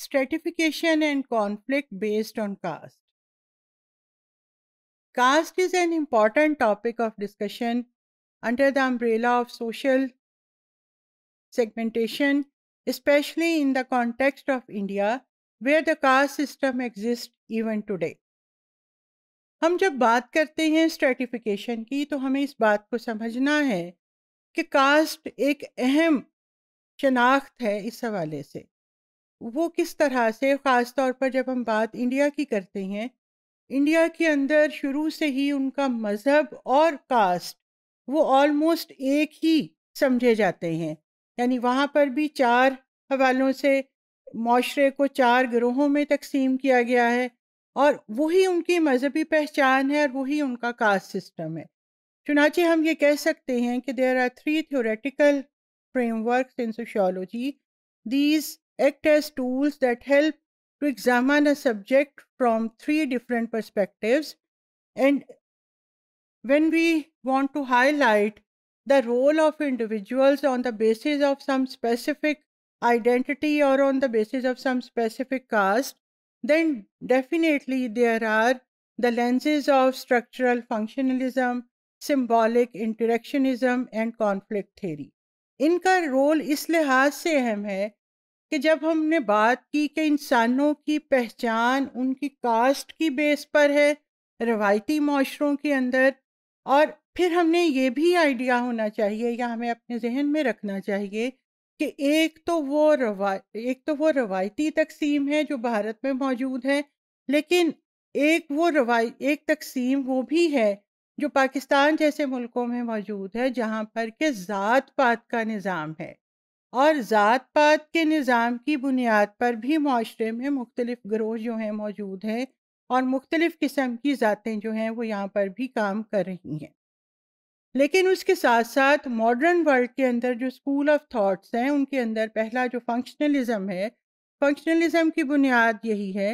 stratification and conflict based on caste. Caste is an important topic of discussion under the umbrella of social segmentation, especially in the context of India, where the caste system exists even today. हम जब बात करते हैं stratification की तो हमें इस बात को समझना है कि कास्ट एक अहम शनाख्त है इस हवाले से वो किस तरह से ख़ास तौर पर जब हम बात इंडिया की करते हैं इंडिया के अंदर शुरू से ही उनका मज़हब और कास्ट वो ऑलमोस्ट एक ही समझे जाते हैं यानी वहाँ पर भी चार हवालों से माशरे को चार ग्रोहों में तकसीम किया गया है और वही उनकी मजहबी पहचान है और वही उनका कास्ट सिस्टम है चुनाचे हम ये कह सकते हैं कि there are three theoretical framework in sociology these act as tools that help to examine a subject from three different perspectives. And when we want to highlight the role of individuals on the basis of some specific identity or on the basis of some specific caste, then definitely there are the lenses of structural functionalism, symbolic interactionism, and conflict theory. इनका role इस लिहाज से अहम है कि जब हमने बात की कि इंसानों की पहचान उनकी कास्ट की बेस पर है रवायती माशरों के अंदर और फिर हमने ये भी आइडिया होना चाहिए या हमें अपने जहन में रखना चाहिए कि एक तो वो रवा एक तो वो रवायती तकसीम है जो भारत में मौजूद है लेकिन एक वो रवाय एक तकसीम वो भी है जो पाकिस्तान जैसे मुल्कों में मौजूद है जहाँ पर के ज़ात पात का निज़ाम है और ज़ात पात के निज़ाम की बुनियाद पर भी माशरे में मुख्तलिफ़ ग्रोह जो हैं मौजूद हैं और मुख्तलिफ़ किस्म की ज़ातें जो हैं वो यहाँ पर भी काम कर रही हैं लेकिन उसके साथ साथ मॉडर्न वर्ल्ड के अंदर जो स्कूल ऑफ थाट्स हैं उनके अंदर पहला जो फंक्शनलिज्म है फंक्शनलिज्म की बुनियाद यही है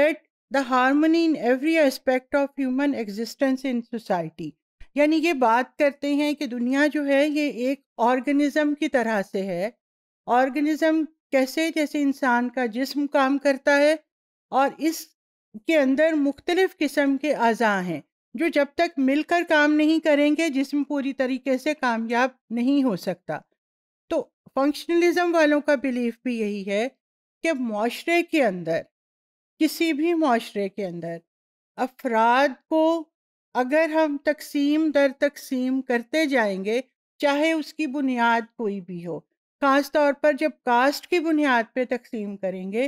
that the harmony in every aspect of human existence in society यानी ये बात करते हैं कि दुनिया जो है ये एक ऑर्गेनिज्म की तरह से है ऑर्गेनिज्म कैसे जैसे इंसान का जिस्म काम करता है और इस के अंदर मुख्तलिफ़ किस्म के अज़ा हैं जो जब तक मिलकर काम नहीं करेंगे जिसम पूरी तरीके से कामयाब नहीं हो सकता तो फंक्शनलिज्म वालों का बिलीफ भी यही है कि माशरे के अंदर किसी भी माशरे के अंदर अफराद को अगर हम तकसीम दर तकसीम करते जाएंगे चाहे उसकी बुनियाद कोई भी हो ख़ास तौर पर जब कास्ट की बुनियाद पे तकसीम करेंगे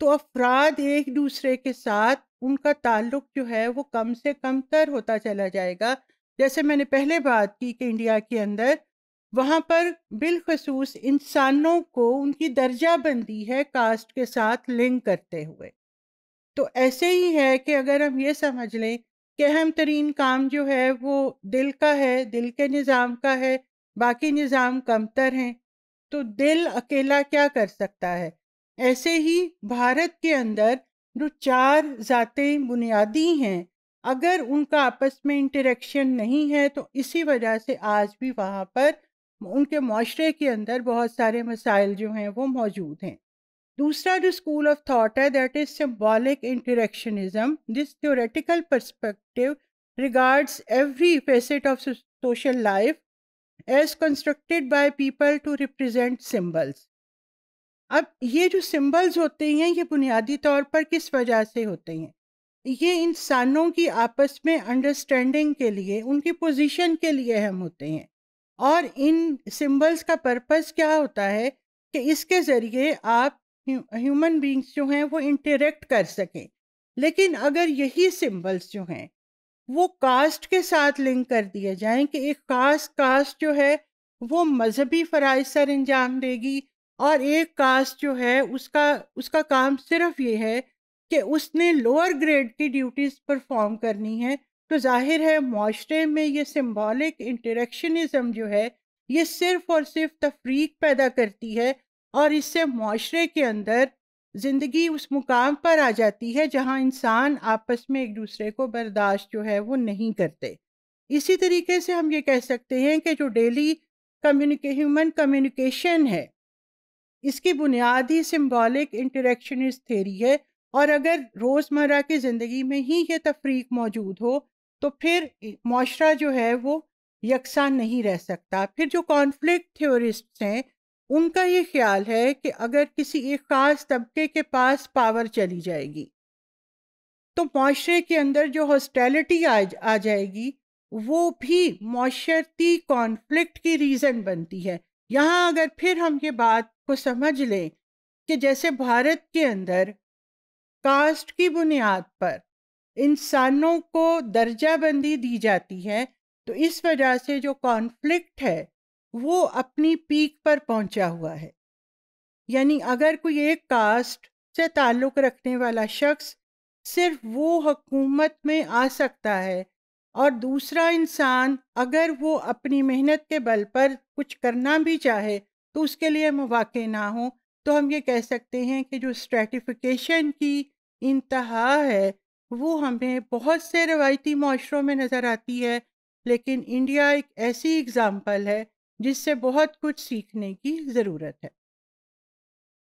तो अफराद एक दूसरे के साथ उनका ताल्लुक जो है वो कम से कम तर होता चला जाएगा जैसे मैंने पहले बात की कि इंडिया के अंदर वहाँ पर बिलखसूस इंसानों को उनकी दर्जा बंदी है कास्ट के साथ लिंक करते हुए तो ऐसे ही है कि अगर हम ये समझ लें कि अहम तरीन काम जो है वो दिल का है दिल के निज़ाम का है बाकी निज़ाम कमतर हैं तो दिल अकेला क्या कर सकता है ऐसे ही भारत के अंदर जो चार ज़ातें बुनियादी हैं अगर उनका आपस में इंटरेक्शन नहीं है तो इसी वजह से आज भी वहाँ पर उनके माशरे के अंदर बहुत सारे मसाइल जो हैं वो मौजूद हैं दूसरा जो स्कूल ऑफ थॉट है that is symbolic interactionism this theoretical perspective regards every facet of social life as constructed by people to represent symbols अब ये जो सिम्बल्स होते हैं ये बुनियादी तौर पर किस वजह से होते हैं ये इंसानों की आपस में अंडरस्टैंडिंग के लिए उनकी पोजीशन के लिए अहम होते हैं और इन सिम्बल्स का पर्पस क्या होता है कि इसके ज़रिए आप ह्यूमन बींग्स जो हैं वो इंटरेक्ट कर सकें लेकिन अगर यही सिंबल्स जो हैं वो कास्ट के साथ लिंक कर दिए जाएं कि एक खास कास्ट जो है वो मजहबी फ़राइज सर अंजाम देगी और एक कास्ट जो है उसका उसका काम सिर्फ ये है कि उसने लोअर ग्रेड की ड्यूटीज़ परफॉर्म करनी है तो जाहिर है माशरे में ये सिम्बॉलिक इंटरेक्शनिज़म जो है ये सिर्फ और सिर्फ तफरीक पैदा करती है और इससे माशरे के अंदर ज़िंदगी उस मुकाम पर आ जाती है जहाँ इंसान आपस में एक दूसरे को बर्दाश्त जो है वो नहीं करते इसी तरीके से हम ये कह सकते हैं कि जो डेली कम्युनिके ह्यूमन कम्युनिकेशन है इसकी बुनियादी ही सिम्बॉलिक इंटरेक्शनिस्ट थेरी है और अगर रोज़मर्रा की ज़िंदगी में ही ये तफरीक मौजूद हो तो फिर माशरा जो है वो यकसा नहीं रह सकता फिर जो कॉन्फ्लिक्ट थ्योरिस्ट हैं उनका ये ख्याल है कि अगर किसी एक ख़ास तबके के पास पावर चली जाएगी तो माशरे के अंदर जो हॉस्टैलिटी आ, आ जाएगी वो भी माशरती कॉन्फ्लिक्ट की रीज़न बनती है यहाँ अगर फिर हम ये बात को समझ लें कि जैसे भारत के अंदर कास्ट की बुनियाद पर इंसानों को दर्जा बंदी दी जाती है तो इस वजह से जो कॉन्फ्लिक्ट है वो अपनी पीक पर पहुंचा हुआ है यानी अगर कोई एक कास्ट से ताल्लुक़ रखने वाला शख्स सिर्फ वो हकूमत में आ सकता है और दूसरा इंसान अगर वो अपनी मेहनत के बल पर कुछ करना भी चाहे तो उसके लिए मौाक़े ना हो तो हम ये कह सकते हैं कि जो स्ट्रेटिफिकेशन की इंतहा है वो हमें बहुत से रवायती माशरों में नज़र आती है लेकिन इंडिया एक ऐसी एग्ज़ाम्पल है जिससे बहुत कुछ सीखने की ज़रूरत है